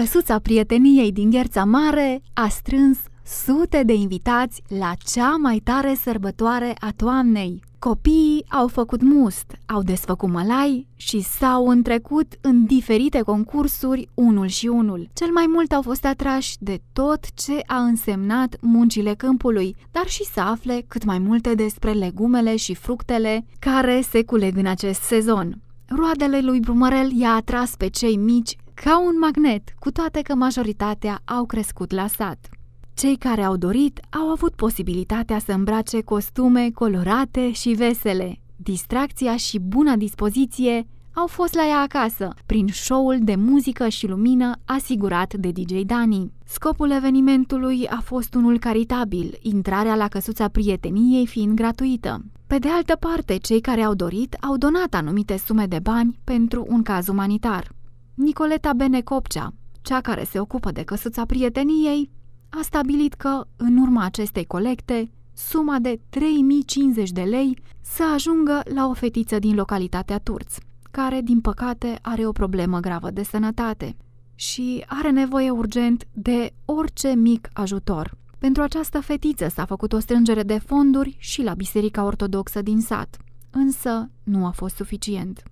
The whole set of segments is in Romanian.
Căsuța prieteniei din Gherța Mare a strâns sute de invitați la cea mai tare sărbătoare a toamnei. Copiii au făcut must, au desfăcut mălai și s-au întrecut în diferite concursuri unul și unul. Cel mai mult au fost atrași de tot ce a însemnat muncile câmpului, dar și să afle cât mai multe despre legumele și fructele care se culeg în acest sezon. Roadele lui Brumărel i-a atras pe cei mici ca un magnet, cu toate că majoritatea au crescut la sat. Cei care au dorit au avut posibilitatea să îmbrace costume colorate și vesele. Distracția și buna dispoziție au fost la ea acasă, prin show-ul de muzică și lumină asigurat de DJ Dani. Scopul evenimentului a fost unul caritabil, intrarea la căsuța prieteniei fiind gratuită. Pe de altă parte, cei care au dorit au donat anumite sume de bani pentru un caz umanitar. Nicoleta Benecopcea, cea care se ocupă de căsuța prieteniei, a stabilit că, în urma acestei colecte, suma de 3050 de lei să ajungă la o fetiță din localitatea Turț, care, din păcate, are o problemă gravă de sănătate și are nevoie urgent de orice mic ajutor. Pentru această fetiță s-a făcut o strângere de fonduri și la Biserica Ortodoxă din sat, însă nu a fost suficient.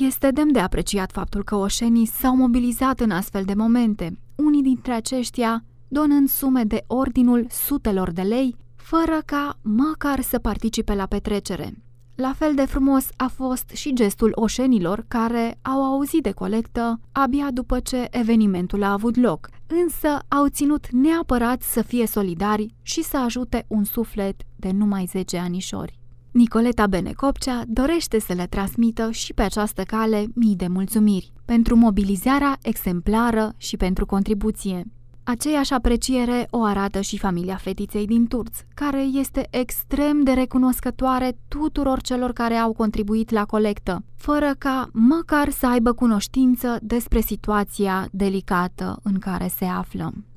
Este demn de apreciat faptul că oșenii s-au mobilizat în astfel de momente, unii dintre aceștia donând sume de ordinul sutelor de lei, fără ca măcar să participe la petrecere. La fel de frumos a fost și gestul oșenilor care au auzit de colectă abia după ce evenimentul a avut loc, însă au ținut neapărat să fie solidari și să ajute un suflet de numai 10 anișori. Nicoleta Benecopcea dorește să le transmită și pe această cale mii de mulțumiri pentru mobilizarea exemplară și pentru contribuție. Aceeași apreciere o arată și familia fetiței din Turț, care este extrem de recunoscătoare tuturor celor care au contribuit la colectă, fără ca măcar să aibă cunoștință despre situația delicată în care se află.